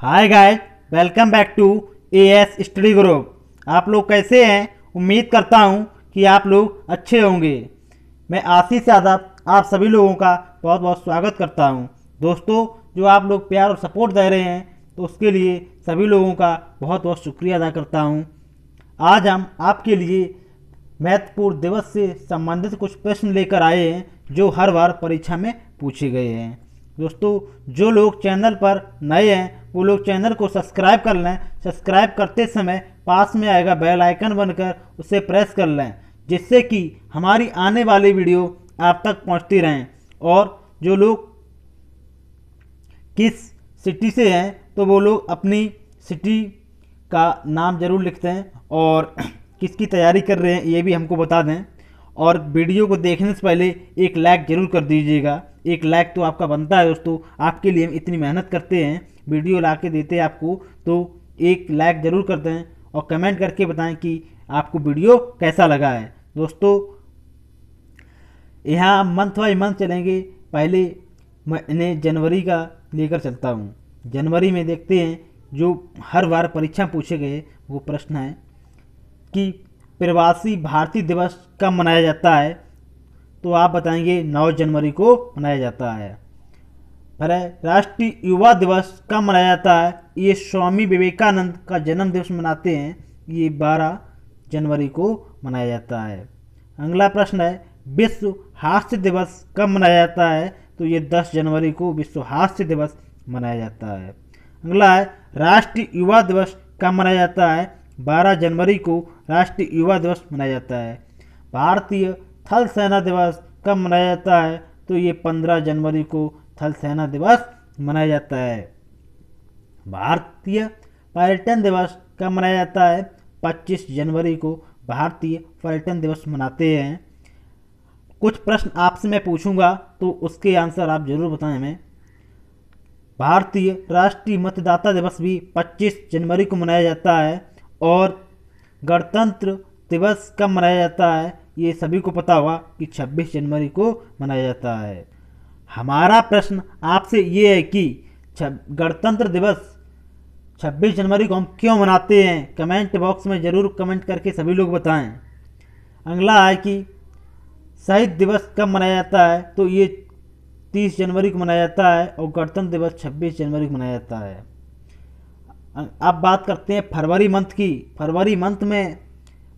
hi guys welcome back to A S study group आप लोग कैसे हैं उम्मीद करता हूं कि आप लोग अच्छे होंगे मैं आशीष यादव आप सभी लोगों का बहुत बहुत स्वागत करता हूं दोस्तों जो आप लोग प्यार और सपोर्ट दे रहे हैं तो उसके लिए सभी लोगों का बहुत बहुत शुक्रिया अदा करता हूँ आज हम आपके लिए महत्वपूर्ण दिवस से संबंधित कुछ प्रश्न लेकर आए हैं जो हर बार परीक्षा में पूछे गए हैं दोस्तों जो लोग चैनल पर नए हैं वो लोग चैनल को सब्सक्राइब कर लें सब्सक्राइब करते समय पास में आएगा बेल आइकन बनकर उसे प्रेस कर लें जिससे कि हमारी आने वाली वीडियो आप तक पहुंचती रहें और जो लोग किस सिटी से हैं तो वो लोग अपनी सिटी का नाम ज़रूर लिखते हैं और किसकी तैयारी कर रहे हैं ये भी हमको बता दें और वीडियो को देखने से पहले एक लाइक ज़रूर कर दीजिएगा एक लाइक तो आपका बनता है दोस्तों आपके लिए हम इतनी मेहनत करते हैं वीडियो ला के देते हैं आपको तो एक लाइक ज़रूर कर दें और कमेंट करके बताएं कि आपको वीडियो कैसा लगा है दोस्तों यहाँ मंथ बाई मंथ चलेंगे पहले मैंने जनवरी का लेकर चलता हूँ जनवरी में देखते हैं जो हर बार परीक्षा पूछे गए वो प्रश्न है कि प्रवासी भारतीय दिवस कब मनाया जाता है तो आप बताएंगे 9 जनवरी को मनाया जाता है फिर राष्ट्रीय युवा दिवस कब मनाया जाता है ये स्वामी विवेकानंद का जन्म दिवस मनाते हैं ये 12 जनवरी को मनाया जाता है अगला प्रश्न है विश्व हास्य दिवस कब मनाया जाता है तो ये 10 जनवरी को विश्व हास्य दिवस मनाया जाता है अगला है राष्ट्रीय युवा दिवस कब मनाया जाता है 12 जनवरी को राष्ट्रीय युवा दिवस मनाया जाता है भारतीय थल सेना दिवस कब मनाया जाता है तो ये 15 जनवरी को थल सेना दिवस मनाया जाता है भारतीय पर्यटन दिवस कब मनाया जाता है 25 जनवरी को भारतीय पर्यटन दिवस मनाते हैं कुछ प्रश्न आपसे मैं पूछूंगा तो उसके आंसर आप जरूर बताएं हमें भारतीय राष्ट्रीय मतदाता दिवस भी 25 जनवरी को मनाया जाता है और गणतंत्र दिवस कब मनाया जाता है ये सभी को पता होगा कि 26 जनवरी को मनाया जाता है हमारा प्रश्न आपसे ये है कि गणतंत्र दिवस 26 जनवरी को हम क्यों मनाते हैं कमेंट बॉक्स में ज़रूर कमेंट करके सभी लोग बताएं अगला है कि शहीद दिवस कब मनाया जाता है तो ये 30 जनवरी को मनाया जाता है और गणतंत्र दिवस 26 जनवरी को मनाया जाता है अब बात करते हैं फरवरी मंथ की फरवरी मंथ में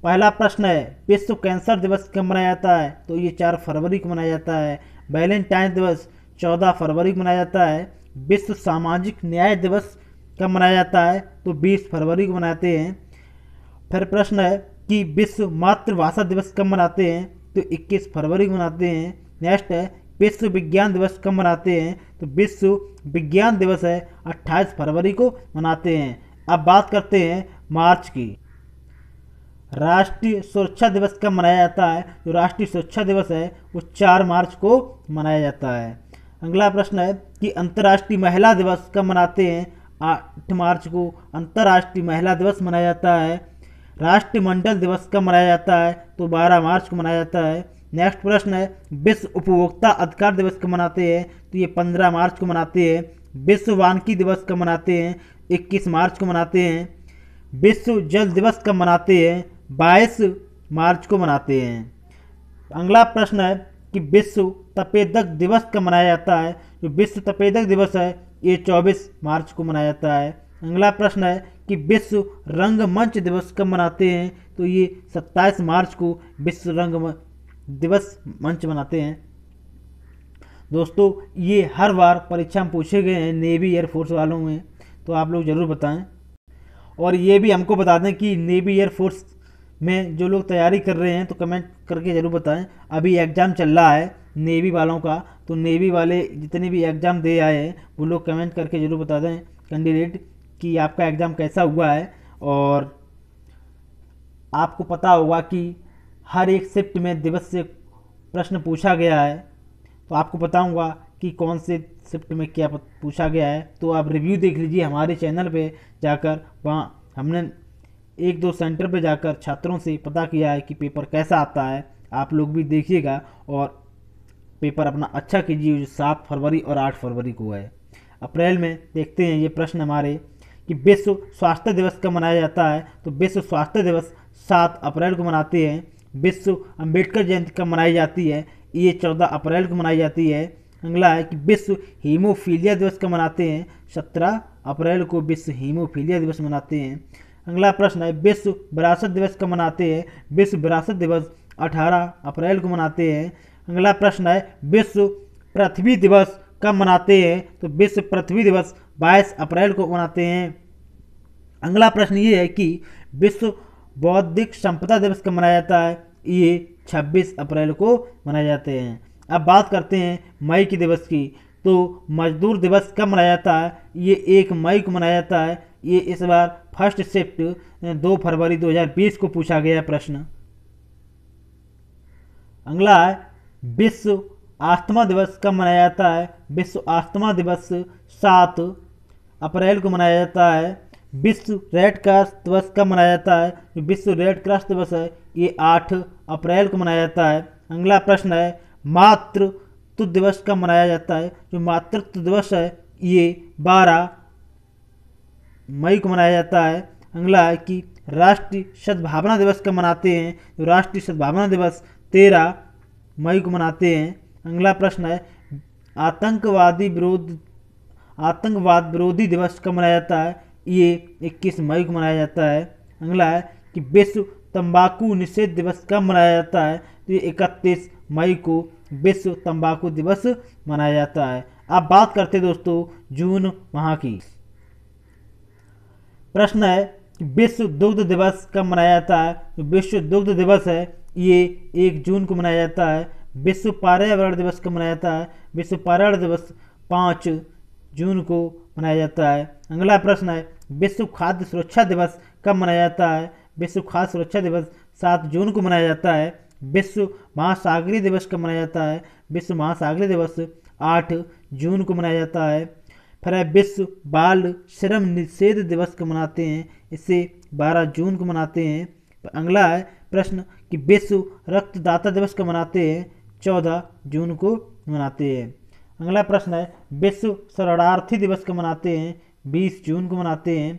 पहला प्रश्न है विश्व कैंसर दिवस कब मनाया जाता है तो ये चार फरवरी को मनाया जाता है वैलेंटाइन दिवस चौदह फरवरी को मनाया जाता है विश्व सामाजिक न्याय दिवस कब मनाया जाता है तो बीस फरवरी को मनाते हैं फिर प्रश्न है कि विश्व मातृभाषा दिवस कब मनाते हैं तो इक्कीस फरवरी को मनाते हैं नेक्स्ट है विश्व विज्ञान दिवस कब मनाते हैं तो विश्व विज्ञान दिवस है 28 फरवरी को मनाते हैं अब बात करते हैं मार्च की राष्ट्रीय सुरक्षा दिवस कब मनाया जाता है जो राष्ट्रीय सुरक्षा दिवस है वो चार मार्च को मनाया जाता है अगला प्रश्न है कि अंतर्राष्ट्रीय महिला दिवस कब मनाते हैं आठ मार्च को अंतर्राष्ट्रीय महिला दिवस मनाया जाता है राष्ट्रमंडल दिवस कब मनाया जाता है तो बारह मार्च को मनाया जाता है नेक्स्ट प्रश्न है विश्व उपभोक्ता अधिकार दिवस कब मनाते हैं तो ये पंद्रह मार्च को मनाते हैं विश्व वानकी दिवस कब मनाते हैं इक्कीस मार्च को मनाते हैं विश्व जल दिवस कब मनाते हैं बाईस मार्च को मनाते हैं अगला प्रश्न है कि विश्व तपेदक दिवस कब मनाया जाता है जो तो विश्व तपेदक दिवस है ये चौबीस मार्च को मनाया जाता है अगला प्रश्न है कि विश्व रंगमंच दिवस कब मनाते हैं तो ये सत्ताईस मार्च को विश्व रंग दिवस मंच बनाते हैं दोस्तों ये हर बार परीक्षा में पूछे गए हैं नेवी एयरफोर्स वालों में तो आप लोग ज़रूर बताएं और ये भी हमको बता दें कि नेवी एयरफोर्स में जो लोग तैयारी कर रहे हैं तो कमेंट करके ज़रूर बताएं अभी एग्ज़ाम चल रहा है नेवी वालों का तो नेवी वाले जितने भी एग्ज़ाम दे आए हैं वो लोग कमेंट करके ज़रूर बता दें कैंडिडेट कि आपका एग्ज़ाम कैसा हुआ है और आपको पता होगा कि हर एक शिफ्ट में दिवस से प्रश्न पूछा गया है तो आपको बताऊंगा कि कौन से शिफ्ट में क्या पूछा गया है तो आप रिव्यू देख लीजिए हमारे चैनल पे जाकर वहाँ हमने एक दो सेंटर पे जाकर छात्रों से पता किया है कि पेपर कैसा आता है आप लोग भी देखिएगा और पेपर अपना अच्छा कीजिए जो सात फरवरी और आठ फरवरी को है अप्रैल में देखते हैं ये प्रश्न हमारे कि विश्व स्वास्थ्य दिवस कब मनाया जाता है तो विश्व स्वास्थ्य दिवस सात अप्रैल को मनाते हैं विश्व अंबेडकर जयंती कब मनाई जाती है ये चौदह अप्रैल को मनाई जाती है अगला है कि विश्व हीमोफीलिया दिवस कब मनाते हैं सत्रह अप्रैल को विश्व हीमोफीलिया दिवस मनाते हैं अगला प्रश्न है विश्व विरासत दिवस कब मनाते हैं विश्व विरासत दिवस अठारह अप्रैल को मनाते हैं अगला प्रश्न है विश्व पृथ्वी दिवस कब मनाते हैं तो विश्व पृथ्वी दिवस बाईस अप्रैल को मनाते हैं अगला प्रश्न ये है कि विश्व बौद्धिक संपदा दिवस कब मनाया जाता है ये 26 अप्रैल को मनाए जाते हैं अब बात करते हैं मई के दिवस की तो मजदूर दिवस कब मनाया जाता है ये एक मई को मनाया जाता है ये इस बार फर्स्ट शिफ्ट दो फरवरी 2020 को पूछा गया प्रश्न अगला है विश्व आस्थमा दिवस कब मनाया जाता है विश्व आस्थमा दिवस सात अप्रैल को मनाया जाता है विश्व रेड क्रॉस दिवस कब मनाया जाता है विश्व रेड क्रॉस दिवस है ये आठ अप्रैल को मनाया जाता है अगला प्रश्न है मातृत्व दिवस कब मनाया जाता है जो मातृत्व दिवस है ये बारह मई को मनाया जाता है अगला है कि राष्ट्रीय सद्भावना दिवस कब मनाते हैं जो राष्ट्रीय सद्भावना दिवस तेरह मई को मनाते हैं अगला प्रश्न है आतंकवादी विरोध आतंकवाद विरोधी दिवस कब मनाया जाता है ये इक्कीस मई को मनाया जाता है अगला है कि विश्व तंबाकू निषेध दिवस कब मनाया जाता है तो ये इकतीस मई को विश्व तंबाकू दिवस मनाया जाता है अब बात करते दोस्तों जून माह की प्रश्न है कि विश्व दुग्ध दिवस कब मनाया जाता है तो विश्व दुग्ध दिवस है ये एक जून को मनाया जाता है विश्व पर्यावरण दिवस कब मनाया जाता है विश्व पर्यावरण दिवस पाँच जून को मनाया जाता है अगला प्रश्न है विश्व खाद्य सुरक्षा दिवस कब मनाया जाता है विश्व खाद्य सुरक्षा दिवस सात जून को मनाया जाता है विश्व महासागरी दिवस कब मनाया जाता है विश्व महासागरी दिवस आठ जून को मनाया जाता है फिर विश्व बाल श्रम निषेध दिवस को मनाते हैं इसे बारह जून को मनाते हैं अगला है प्रश्न कि विश्व रक्तदाता दिवस को मनाते हैं चौदह जून को मनाते हैं अगला प्रश्न है विश्व शरणार्थी दिवस को मनाते हैं बीस जून को मनाते हैं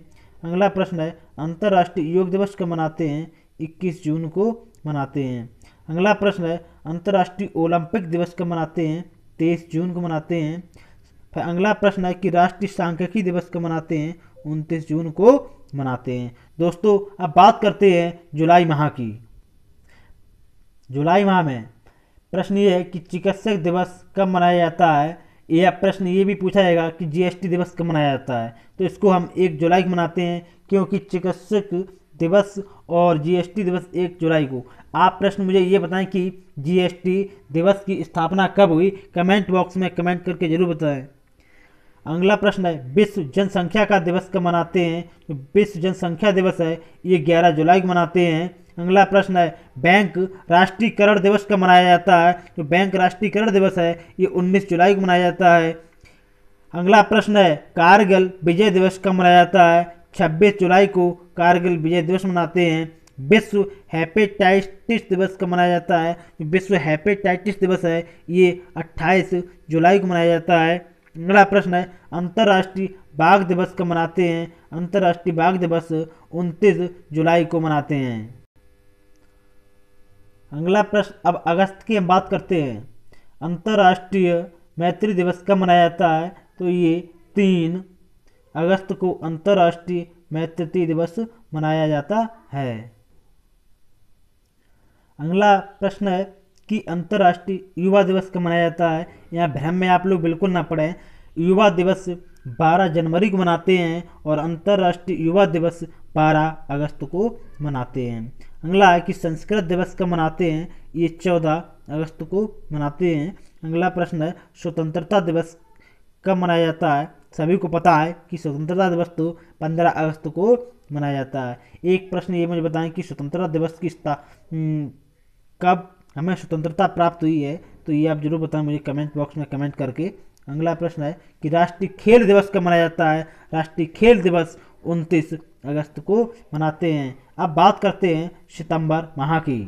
अगला प्रश्न है अंतर्राष्ट्रीय योग दिवस कब मनाते हैं इक्कीस जून को मनाते हैं अगला प्रश्न है अंतर्राष्ट्रीय ओलंपिक दिवस कब मनाते हैं तेईस जून को मनाते हैं फिर अगला प्रश्न है कि राष्ट्रीय सांख्यिकी दिवस कब मनाते हैं उनतीस जून को मनाते हैं दोस्तों अब बात करते हैं जुलाई माह की जुलाई माह में प्रश्न ये है कि चिकित्सक दिवस कब मनाया जाता है यह प्रश्न ये भी पूछा जाएगा कि जीएसटी दिवस कब मनाया जाता है तो इसको हम एक जुलाई को मनाते हैं क्योंकि चिकित्सक दिवस और जीएसटी दिवस एक जुलाई को आप प्रश्न मुझे ये बताएं कि जीएसटी दिवस की स्थापना कब हुई कमेंट बॉक्स में कमेंट करके ज़रूर बताएं अगला प्रश्न है विश्व जनसंख्या का दिवस कब मनाते हैं तो विश्व जनसंख्या दिवस है ये ग्यारह जुलाई को मनाते हैं अगला प्रश्न है बैंक राष्ट्रीयकरण दिवस कब मनाया जाता है तो बैंक राष्ट्रीयकरण दिवस है ये 19 जुलाई को मनाया जाता है अगला प्रश्न है कारगिल विजय दिवस कब मनाया जाता है 26 जुलाई को कारगिल विजय दिवस मनाते हैं विश्व हेपेटाइटिस दिवस कब मनाया जाता है तो विश्व हेपेटाइटिस दिवस है ये 28 जुलाई को मनाया जाता है अगला प्रश्न है अंतर्राष्ट्रीय बाघ दिवस कब मनाते हैं अंतर्राष्ट्रीय बाघ दिवस 29 जुलाई को मनाते हैं अगला प्रश्न अब अगस्त की हम बात करते हैं अंतर्राष्ट्रीय मैत्री दिवस कब मनाया जाता है तो ये तीन अगस्त को अंतर्राष्ट्रीय मैत्री दिवस मनाया जाता है अगला प्रश्न है कि अंतर्राष्ट्रीय युवा दिवस कब मनाया जाता है यहाँ भ्रम में आप लोग बिल्कुल ना पड़े युवा दिवस 12 जनवरी को मनाते हैं और अंतर्राष्ट्रीय युवा दिवस 12 अगस्त को मनाते हैं अगला है कि संस्कृत दिवस कब मनाते हैं ये 14 अगस्त को मनाते हैं अगला प्रश्न है स्वतंत्रता दिवस कब मनाया जाता है सभी को पता है कि स्वतंत्रता दिवस तो 15 अगस्त को मनाया जाता है एक प्रश्न ये मुझे बताएं कि स्वतंत्रता दिवस की हम्म, कब हमें स्वतंत्रता प्राप्त हुई है तो ये आप जरूर बताएं मुझे कमेंट बॉक्स में कमेंट करके अगला प्रश्न है कि राष्ट्रीय खेल दिवस कब मनाया जाता है राष्ट्रीय खेल दिवस उनतीस अगस्त को मनाते हैं अब बात करते हैं सितंबर माह की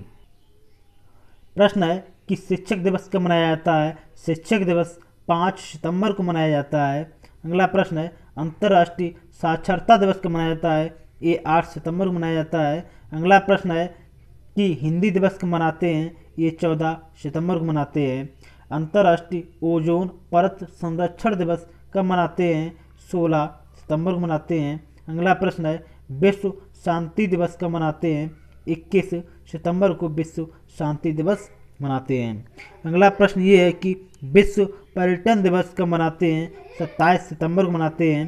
प्रश्न है कि शिक्षक दिवस कब मनाया जाता है शिक्षक दिवस पाँच सितंबर को मनाया जाता है अगला प्रश्न है अंतर्राष्ट्रीय साक्षरता दिवस कब मनाया जाता है ये आठ सितंबर को मनाया जाता है अगला प्रश्न है कि हिंदी दिवस कब मनाते हैं ये चौदह सितंबर को मनाते हैं अंतर्राष्ट्रीय ओजोन परत संरक्षण दिवस कब मनाते हैं 16 सितंबर को मनाते हैं अगला प्रश्न है विश्व शांति दिवस कब मनाते हैं 21 सितंबर को विश्व शांति दिवस मनाते हैं अगला प्रश्न ये है कि विश्व पर्यटन दिवस कब मनाते हैं 27 सितंबर को मनाते हैं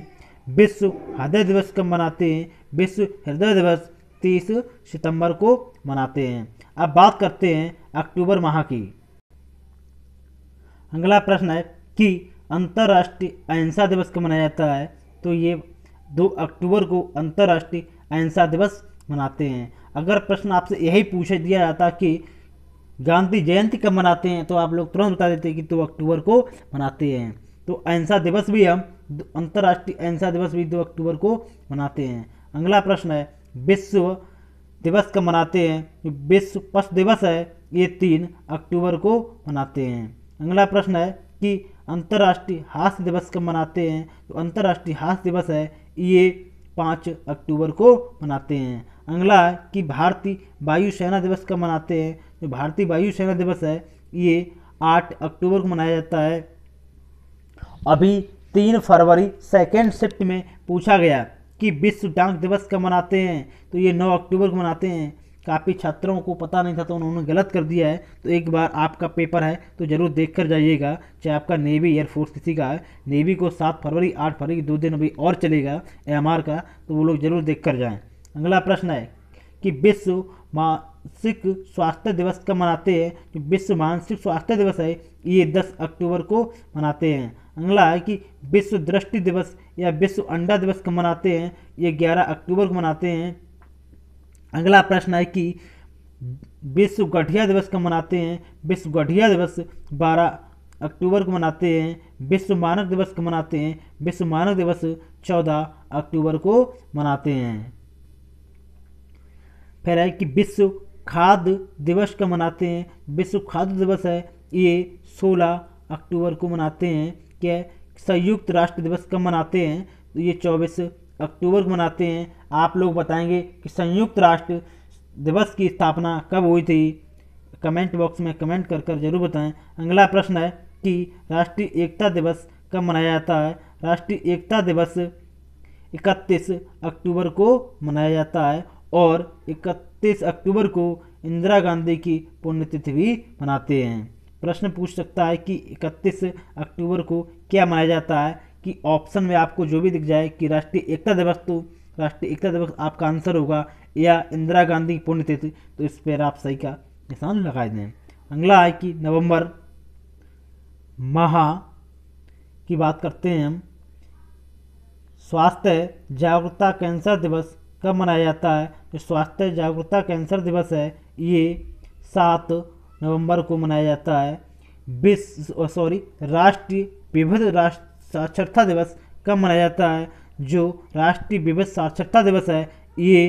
विश्व हृदय दिवस कब मनाते हैं विश्व हृदय दिवस 30 सितंबर को मनाते हैं अब बात करते हैं अक्टूबर माह की अगला प्रश्न है कि अंतर्राष्ट्रीय अहिंसा दिवस कब मनाया जाता है तो ये दो अक्टूबर को अंतर्राष्ट्रीय अहिंसा दिवस मनाते हैं अगर प्रश्न आपसे यही पूछ दिया जाता कि गांधी जयंती कब मनाते हैं तो आप लोग तुरंत बता देते कि दो अक्टूबर को मनाते हैं तो अहिंसा दिवस भी हम अंतर्राष्ट्रीय अहिंसा दिवस भी दो अक्टूबर को मनाते हैं अगला प्रश्न है विश्व दिवस कब मनाते हैं विश्व पश दिवस है ये तीन अक्टूबर को मनाते हैं अगला प्रश्न है कि अंतर्राष्ट्रीय हास्य दिवस कब मनाते हैं तो अंतर्राष्ट्रीय हास्य दिवस है ये पाँच अक्टूबर को मनाते हैं अगला है कि भारतीय वायुसेना दिवस कब मनाते हैं जो तो भारतीय वायुसेना दिवस है ये आठ अक्टूबर को मनाया जाता है अभी तीन फरवरी सेकेंड शिफ्ट में पूछा गया कि विश्व डाक दिवस कब मनाते हैं तो ये नौ अक्टूबर को मनाते हैं काफ़ी छात्रों को पता नहीं था तो उन्होंने गलत कर दिया है तो एक बार आपका पेपर है तो ज़रूर देख कर जाइएगा चाहे आपका नेवी एयरफोर्स किसी का है नेवी को सात फरवरी आठ फरवरी दो दिन अभी और चलेगा एम का तो वो लोग ज़रूर देख कर जाएँ अगला प्रश्न है कि विश्व मानसिक स्वास्थ्य दिवस कब मनाते हैं जो विश्व मानसिक स्वास्थ्य दिवस है ये दस अक्टूबर को मनाते हैं अगला है कि विश्व दृष्टि दिवस या विश्व अंडा दिवस कब मनाते हैं ये ग्यारह अक्टूबर को मनाते हैं अगला प्रश्न है कि विश्व गठिया दिवस कब मनाते हैं विश्व गठिया दिवस 12 अक्टूबर को मनाते हैं विश्व मानव दिवस को मनाते हैं विश्व मानव दिवस 14 अक्टूबर को मनाते हैं फिर है कि विश्व खाद्य दिवस का मनाते हैं विश्व खाद्य दिवस है ये 16 अक्टूबर को मनाते हैं क्या संयुक्त राष्ट्र दिवस कब मनाते हैं तो ये चौबीस अक्टूबर को मनाते हैं आप लोग बताएंगे कि संयुक्त राष्ट्र दिवस की स्थापना कब हुई थी कमेंट बॉक्स में कमेंट कर कर जरूर बताएं अगला प्रश्न है कि राष्ट्रीय एकता दिवस कब मनाया जाता है राष्ट्रीय एकता दिवस 31 अक्टूबर को मनाया जाता है और 31 अक्टूबर को इंदिरा गांधी की पुण्यतिथि भी मनाते हैं प्रश्न पूछ सकता है कि 31 अक्टूबर को क्या मनाया जाता है कि ऑप्शन में आपको जो भी दिख जाए कि राष्ट्रीय एकता दिवस तो राष्ट्रीय एकता दिवस आपका आंसर होगा या इंदिरा गांधी की पुण्यतिथि तो इस पर आप सही का निशान लगा दें अगला है कि नवंबर माह की बात करते हैं हम स्वास्थ्य जागरूकता कैंसर दिवस कब मनाया जाता है जो तो स्वास्थ्य जागरूकता कैंसर दिवस है ये सात नवंबर को मनाया जाता है विश्व सॉरी राष्ट्रीय विभिन्न राष्ट्र साक्षरता दिवस कब मनाया जाता है जो राष्ट्रीय विविध साक्षरता दिवस है ये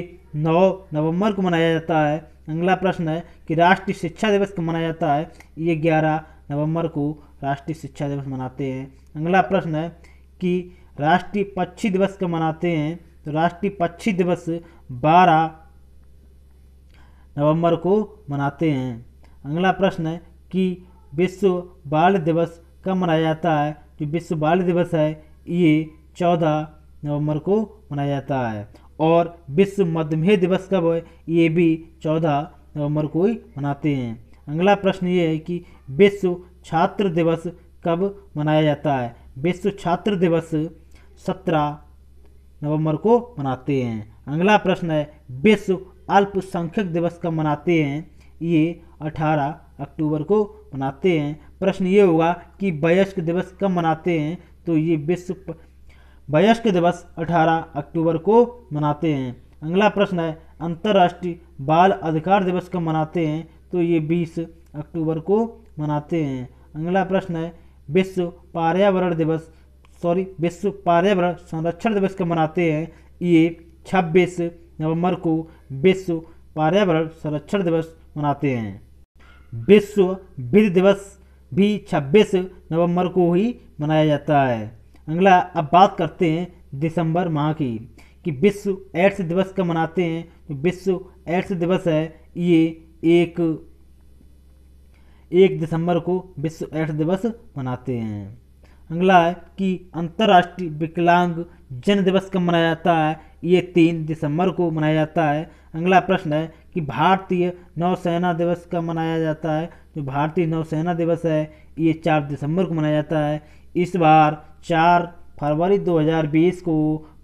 9 नवंबर को मनाया जाता है अगला प्रश्न है कि राष्ट्रीय शिक्षा दिवस कब मनाया जाता है ये 11 नवंबर को राष्ट्रीय शिक्षा दिवस मनाते हैं अगला प्रश्न है कि राष्ट्रीय पक्षी दिवस कब मनाते हैं तो राष्ट्रीय पक्षी दिवस 12 नवंबर को मनाते हैं अगला प्रश्न है कि विश्व बाल दिवस कब मनाया जाता है जो विश्व बाल दिवस है ये चौदह नवंबर को मनाया जाता है और विश्व मधुमेह दिवस कब है ये भी चौदह नवंबर को ही मनाते हैं अगला प्रश्न ये है कि विश्व छात्र दिवस कब मनाया जाता है विश्व छात्र दिवस सत्रह नवंबर को मनाते हैं अगला प्रश्न है विश्व अल्पसंख्यक दिवस कब मनाते हैं ये 18 अक्टूबर को मनाते हैं प्रश्न ये होगा कि वयस्क दिवस कब मनाते हैं तो ये विश्व वयस्क दिवस 18 अक्टूबर को मनाते हैं अगला प्रश्न है अंतर्राष्ट्रीय बाल अधिकार दिवस कब मनाते हैं तो ये 20 अक्टूबर को मनाते हैं अगला प्रश्न है विश्व पर्यावरण दिवस सॉरी विश्व पर्यावरण संरक्षण दिवस कब मनाते हैं ये 26 नवंबर को विश्व पर्यावरण संरक्षण दिवस मनाते हैं विश्व विधि दिवस भी 26 नवंबर को ही मनाया जाता है अगला अब बात करते हैं दिसंबर माह की कि विश्व एड्स दिवस का मनाते हैं तो विश्व एड्स दिवस है ये एक एक दिसंबर को विश्व एड्स दिवस मनाते हैं अगला है कि अंतर्राष्ट्रीय विकलांग जन दिवस कब मनाया जाता है ये तीन दिसंबर को मनाया जाता है अगला प्रश्न है कि भारतीय नौसेना दिवस कब मनाया जाता है जो भारतीय नौसेना दिवस है ये चार दिसंबर को मनाया जाता है इस बार चार फरवरी 2020 को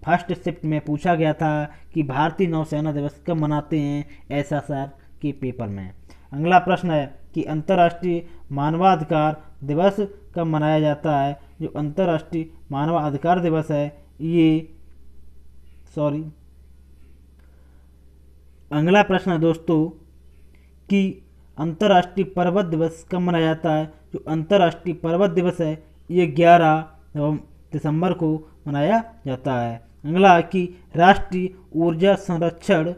फर्स्ट शिफ्ट में पूछा गया था कि भारतीय नौसेना दिवस कब मनाते हैं ऐसा सर के पेपर में अगला प्रश्न है कि अंतर्राष्ट्रीय मानवाधिकार दिवस कब मनाया जाता है जो अंतर्राष्ट्रीय मानवाधिकार दिवस है ये सॉरी अगला प्रश्न है दोस्तों कि अंतर्राष्ट्रीय पर्वत दिवस कब मनाया जाता है जो अंतर्राष्ट्रीय पर्वत दिवस है ये ग्यारह दिसंबर को मनाया जाता है अगला कि राष्ट्रीय ऊर्जा संरक्षण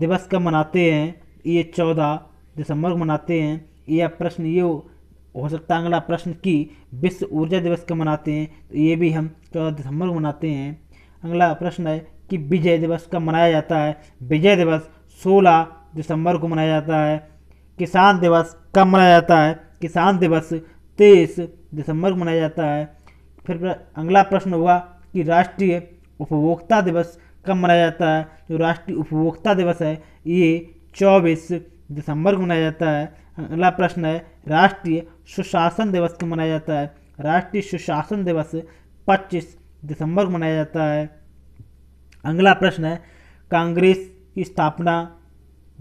दिवस कब मनाते हैं ये चौदह दिसंबर को मनाते हैं यह प्रश्न ये हो सकता है अगला प्रश्न कि विश्व ऊर्जा दिवस कब मनाते हैं तो ये भी हम चौदह दिसंबर को मनाते हैं अगला प्रश्न है कि विजय दिवस कब मनाया जाता है विजय दिवस सोलह दिसंबर को मनाया जाता है किसान दिवस कब मनाया जाता है किसान दिवस तेईस दिसंबर को मनाया जाता है फिर अगला प्रश्न हुआ कि राष्ट्रीय उपभोक्ता दिवस कब मनाया जाता है जो राष्ट्रीय उपभोक्ता दिवस है ये चौबीस दिसंबर को मनाया जाता है अगला प्रश्न है राष्ट्रीय सुशासन दिवस कब मनाया जाता है राष्ट्रीय सुशासन दिवस 25 दिसंबर को मनाया जाता है अगला प्रश्न है कांग्रेस की स्थापना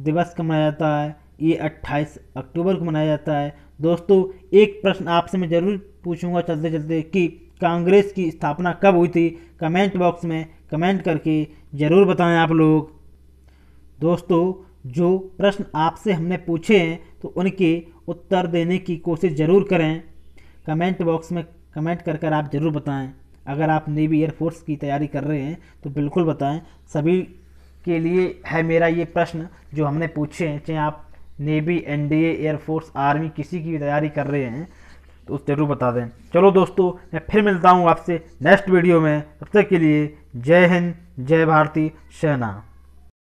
दिवस का मनाया जाता है ये 28 अक्टूबर को मनाया जाता है दोस्तों एक प्रश्न आपसे मैं ज़रूर पूछूंगा चलते चलते कि कांग्रेस की स्थापना कब हुई थी कमेंट बॉक्स में कमेंट करके ज़रूर बताएं आप लोग दोस्तों जो प्रश्न आपसे हमने पूछे हैं तो उनके उत्तर देने की कोशिश ज़रूर करें कमेंट बॉक्स में कमेंट कर कर आप ज़रूर बताएं अगर आप नेवी एयरफोर्स की तैयारी कर रहे हैं तो बिल्कुल बताएं सभी के लिए है मेरा ये प्रश्न जो हमने पूछे हैं चाहे आप नेवी एनडीए एयरफोर्स आर्मी किसी की भी तैयारी कर रहे हैं तो ज़रूर बता दें चलो दोस्तों मैं फिर मिलता हूँ आपसे नेक्स्ट वीडियो में तब तक के लिए जय हिंद जय भारती सेना